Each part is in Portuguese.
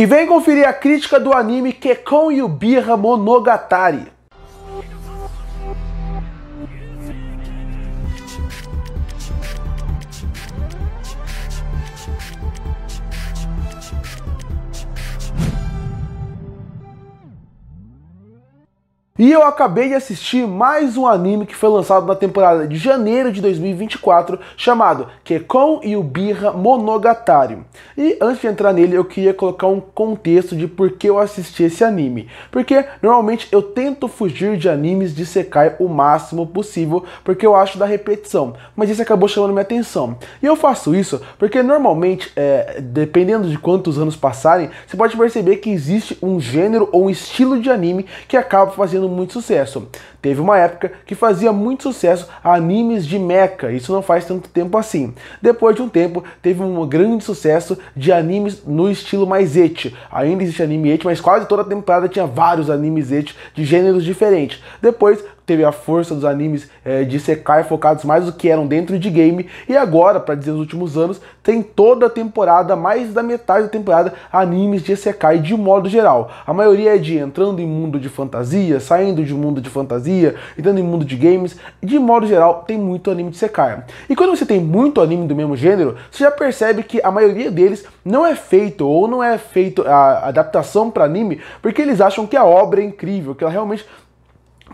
E vem conferir a crítica do anime Kekon Yubirra Monogatari. E eu acabei de assistir mais um anime que foi lançado na temporada de janeiro de 2024, chamado Kekon e o Birra Monogatari. E antes de entrar nele, eu queria colocar um contexto de por que eu assisti esse anime. Porque normalmente eu tento fugir de animes de Sekai o máximo possível, porque eu acho da repetição. Mas isso acabou chamando minha atenção. E eu faço isso porque normalmente, é, dependendo de quantos anos passarem, você pode perceber que existe um gênero ou um estilo de anime que acaba fazendo muito sucesso. Teve uma época que fazia muito sucesso animes de mecha, isso não faz tanto tempo assim. Depois de um tempo, teve um grande sucesso de animes no estilo mais et Ainda existe anime et mas quase toda temporada tinha vários animes et de gêneros diferentes. Depois teve a força dos animes é, de secar focados mais no que eram dentro de game. E agora, para dizer nos últimos anos, tem toda a temporada, mais da metade da temporada, animes de Isekai de modo geral. A maioria é de entrando em mundo de fantasia, saindo de mundo de fantasia, fantasia, entrando em mundo de games, de modo geral, tem muito anime de Sekai. E quando você tem muito anime do mesmo gênero, você já percebe que a maioria deles não é feito ou não é feito a adaptação para anime porque eles acham que a obra é incrível, que ela realmente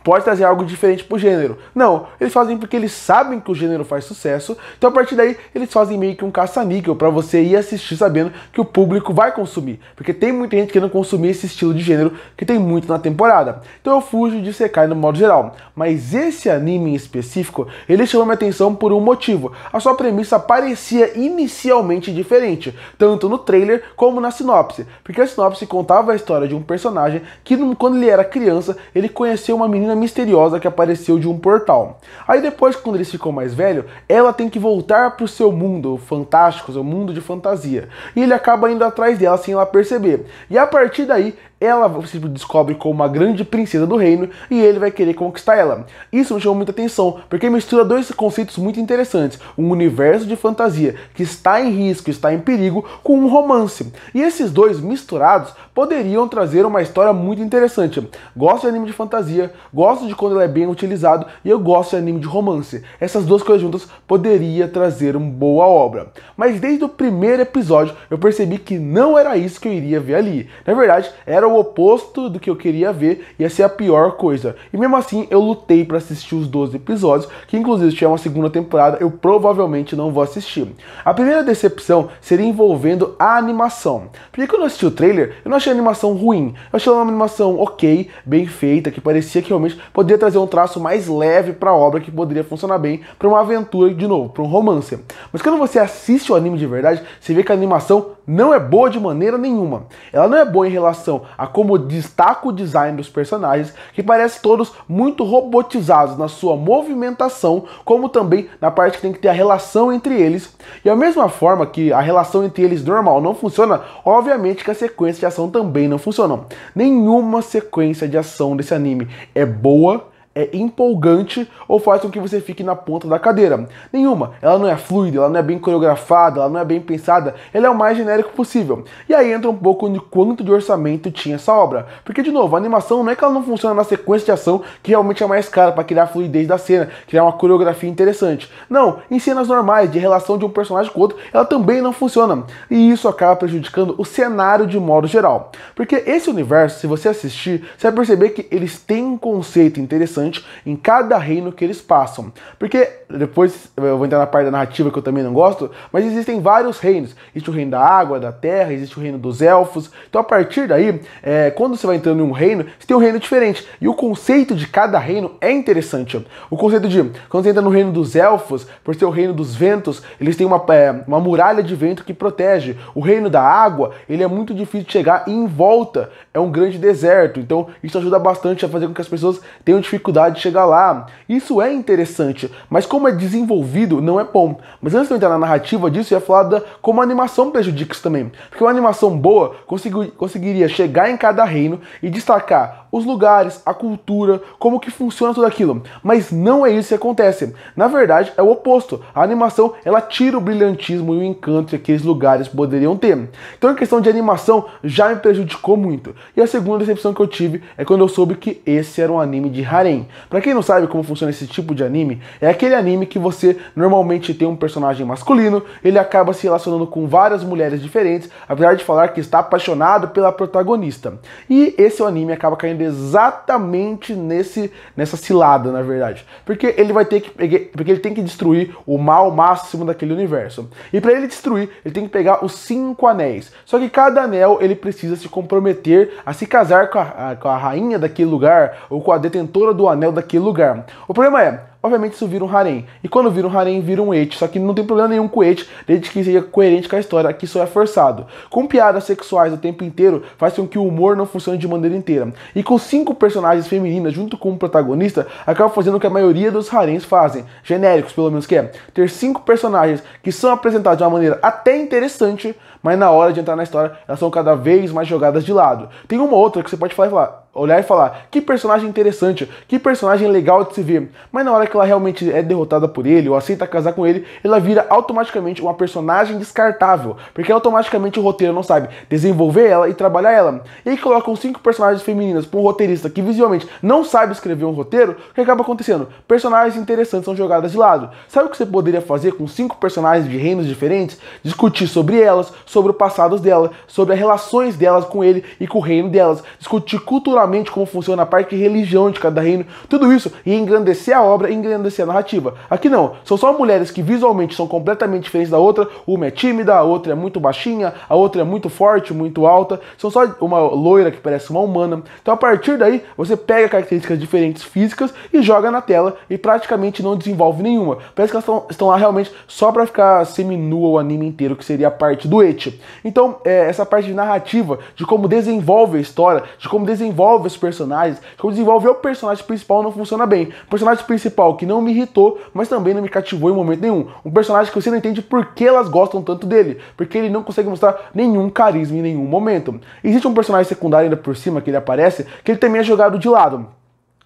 pode trazer algo diferente pro gênero. Não, eles fazem porque eles sabem que o gênero faz sucesso, então a partir daí eles fazem meio que um caça-níquel para você ir assistir sabendo que o público vai consumir, porque tem muita gente querendo consumir esse estilo de gênero que tem muito na temporada. Então eu fujo de secar no modo geral, mas esse anime em específico, ele chamou minha atenção por um motivo. A sua premissa parecia inicialmente diferente, tanto no trailer como na sinopse, porque a sinopse contava a história de um personagem que quando ele era criança, ele conheceu uma menina menina misteriosa que apareceu de um portal. Aí depois, quando ele ficou mais velho, ela tem que voltar para o seu mundo fantástico, seu mundo de fantasia. E ele acaba indo atrás dela sem ela perceber. E a partir daí, ela se descobre como uma grande princesa do reino e ele vai querer conquistar ela. Isso me chamou muita atenção, porque mistura dois conceitos muito interessantes: um universo de fantasia que está em risco, está em perigo, com um romance. E esses dois misturados poderiam trazer uma história muito interessante. Gosto de anime de fantasia, gosto de quando ele é bem utilizado e eu gosto de anime de romance. Essas duas coisas juntas poderia trazer uma boa obra. Mas desde o primeiro episódio eu percebi que não era isso que eu iria ver ali. Na verdade, era o o oposto do que eu queria ver, ia ser a pior coisa. E mesmo assim, eu lutei para assistir os 12 episódios, que inclusive se tiver uma segunda temporada, eu provavelmente não vou assistir. A primeira decepção seria envolvendo a animação. Porque quando eu assisti o trailer, eu não achei a animação ruim. Eu achei uma animação ok, bem feita, que parecia que realmente poderia trazer um traço mais leve para a obra, que poderia funcionar bem para uma aventura, de novo, para um romance. Mas quando você assiste o anime de verdade, você vê que a animação não é boa de maneira nenhuma. Ela não é boa em relação a como destaca o design dos personagens, que parece todos muito robotizados na sua movimentação, como também na parte que tem que ter a relação entre eles. E a mesma forma que a relação entre eles normal não funciona, obviamente que a sequência de ação também não funciona. Nenhuma sequência de ação desse anime é boa é empolgante ou faz com que você fique na ponta da cadeira. Nenhuma. Ela não é fluida, ela não é bem coreografada, ela não é bem pensada, ela é o mais genérico possível. E aí entra um pouco de quanto de orçamento tinha essa obra. Porque, de novo, a animação não é que ela não funciona na sequência de ação, que realmente é mais cara para criar a fluidez da cena, criar uma coreografia interessante. Não, em cenas normais, de relação de um personagem com outro, ela também não funciona. E isso acaba prejudicando o cenário de modo geral. Porque esse universo, se você assistir, você vai perceber que eles têm um conceito interessante interessante em cada reino que eles passam. Porque depois eu vou entrar na parte da narrativa que eu também não gosto, mas existem vários reinos. Existe o reino da água, da terra, existe o reino dos elfos. Então a partir daí, é, quando você vai entrando em um reino, você tem um reino diferente. E o conceito de cada reino é interessante. O conceito de quando você entra no reino dos elfos, por ser o reino dos ventos, eles têm uma, é, uma muralha de vento que protege. O reino da água, ele é muito difícil de chegar e em volta é um grande deserto. Então isso ajuda bastante a fazer com que as pessoas tenham dificuldade dificuldade de chegar lá. Isso é interessante, mas como é desenvolvido, não é bom. Mas antes de eu entrar na narrativa disso, eu ia falar da, como a animação prejudica isso também. Porque uma animação boa conseguiria chegar em cada reino e destacar os lugares, a cultura, como que funciona tudo aquilo. Mas não é isso que acontece. Na verdade, é o oposto. A animação, ela tira o brilhantismo e o encanto que aqueles lugares poderiam ter. Então, em questão de animação, já me prejudicou muito. E a segunda decepção que eu tive é quando eu soube que esse era um anime de harem. Para quem não sabe como funciona esse tipo de anime, é aquele anime que você normalmente tem um personagem masculino, ele acaba se relacionando com várias mulheres diferentes, apesar de falar que está apaixonado pela protagonista. E esse anime acaba caindo exatamente nesse, nessa cilada, na verdade. Porque ele vai ter que porque ele tem que destruir o mal máximo daquele universo. E para ele destruir, ele tem que pegar os cinco anéis. Só que cada anel ele precisa se comprometer a se casar com a, a, com a rainha daquele lugar ou com a detentora do anel daquele lugar. O problema é, obviamente isso vira um harem. E quando vira um harem, vira um et. Só que não tem problema nenhum com et, desde que seja coerente com a história. Aqui só é forçado. Com piadas sexuais o tempo inteiro, faz com que o humor não funcione de maneira inteira. E com cinco personagens femininas junto com um protagonista, acaba fazendo o que a maioria dos harems fazem, genéricos pelo menos que é, ter cinco personagens que são apresentados de uma maneira até interessante, mas na hora de entrar na história, elas são cada vez mais jogadas de lado. Tem uma outra que você pode falar e falar, olhar e falar: que personagem interessante, que personagem legal de se ver. Mas na hora que ela realmente é derrotada por ele ou aceita casar com ele, ela vira automaticamente uma personagem descartável, porque automaticamente o roteiro não sabe desenvolver ela e trabalhar ela. E aí colocam cinco personagens femininas para um roteirista que visualmente não sabe escrever um roteiro, o que acaba acontecendo? Personagens interessantes são jogadas de lado. Sabe o que você poderia fazer com cinco personagens de reinos diferentes? Discutir sobre elas, sobre o passado dela, sobre as relações delas com ele e com o reino delas, discutir culturalmente exatamente como funciona a parte de religião de cada reino, tudo isso e engrandecer a obra, engrandecer a narrativa. Aqui não, são só mulheres que visualmente são completamente diferentes da outra, uma é tímida, a outra é muito baixinha, a outra é muito forte, muito alta, são só uma loira que parece uma humana. Então a partir daí, você pega características diferentes físicas e joga na tela e praticamente não desenvolve nenhuma. Parece que elas estão lá realmente só para ficar seminua o anime inteiro, que seria a parte do et. Então, é, essa parte de narrativa, de como desenvolve a história, de como desenvolve desenvolve os personagens, como desenvolve o personagem principal não funciona bem. O personagem principal que não me irritou, mas também não me cativou em momento nenhum. Um personagem que você não entende por que elas gostam tanto dele, porque ele não consegue mostrar nenhum carisma em nenhum momento. Existe um personagem secundário ainda por cima que ele aparece, que ele também é jogado de lado.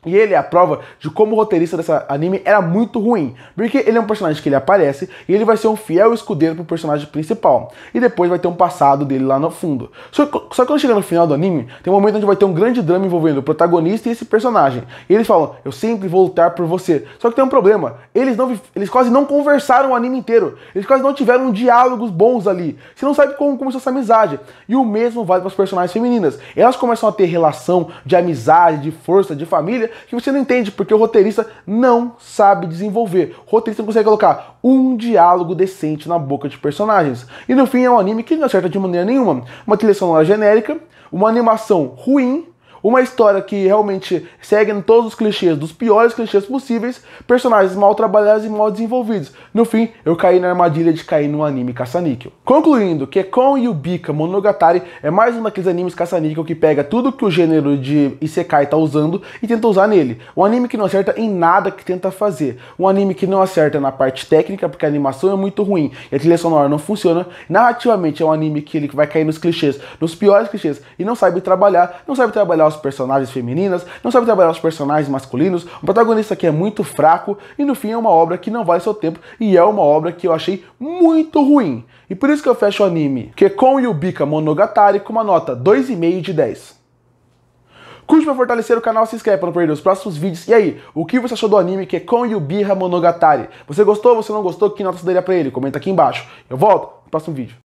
E ele é a prova de como o roteirista dessa anime era muito ruim, porque ele é um personagem que ele aparece e ele vai ser um fiel escudeiro pro personagem principal, e depois vai ter um passado dele lá no fundo. Só que, só que quando chega no final do anime, tem um momento onde vai ter um grande drama envolvendo o protagonista e esse personagem, e eles falam, eu sempre vou lutar por você. Só que tem um problema, eles, não, eles quase não conversaram o anime inteiro, eles quase não tiveram diálogos bons ali, você não sabe como começou essa amizade, e o mesmo vale para as personagens femininas, elas começam a ter relação de amizade, de força, de família, que você não entende, porque o roteirista não sabe desenvolver. O roteirista não consegue colocar um diálogo decente na boca de personagens. E no fim é um anime que não acerta de maneira nenhuma. Uma trilha sonora genérica, uma animação ruim, uma história que realmente segue em todos os clichês, dos piores clichês possíveis, personagens mal trabalhados e mal desenvolvidos. No fim, eu caí na armadilha de cair no anime caça-níquel. Concluindo, que Kekon Yubika Monogatari é mais um daqueles animes caça-níquel que pega tudo que o gênero de Isekai tá usando e tenta usar nele. Um anime que não acerta em nada que tenta fazer. Um anime que não acerta na parte técnica, porque a animação é muito ruim e a trilha sonora não funciona. Narrativamente é um anime que ele vai cair nos clichês, nos piores clichês, e não sabe trabalhar, não sabe trabalhar os personagens femininas, não sabe trabalhar os personagens masculinos, o protagonista aqui é muito fraco e no fim é uma obra que não vale seu tempo e é uma obra que eu achei muito ruim. E por isso que eu fecho o anime Kekon é Yubika Monogatari com uma nota 2,5 de 10. Curte para fortalecer o canal, se inscreve para não perder os próximos vídeos. E aí, o que você achou do anime que é com Yubirra Monogatari? Você gostou, você não gostou? Que nota você daria para ele? Comenta aqui embaixo. Eu volto no próximo vídeo.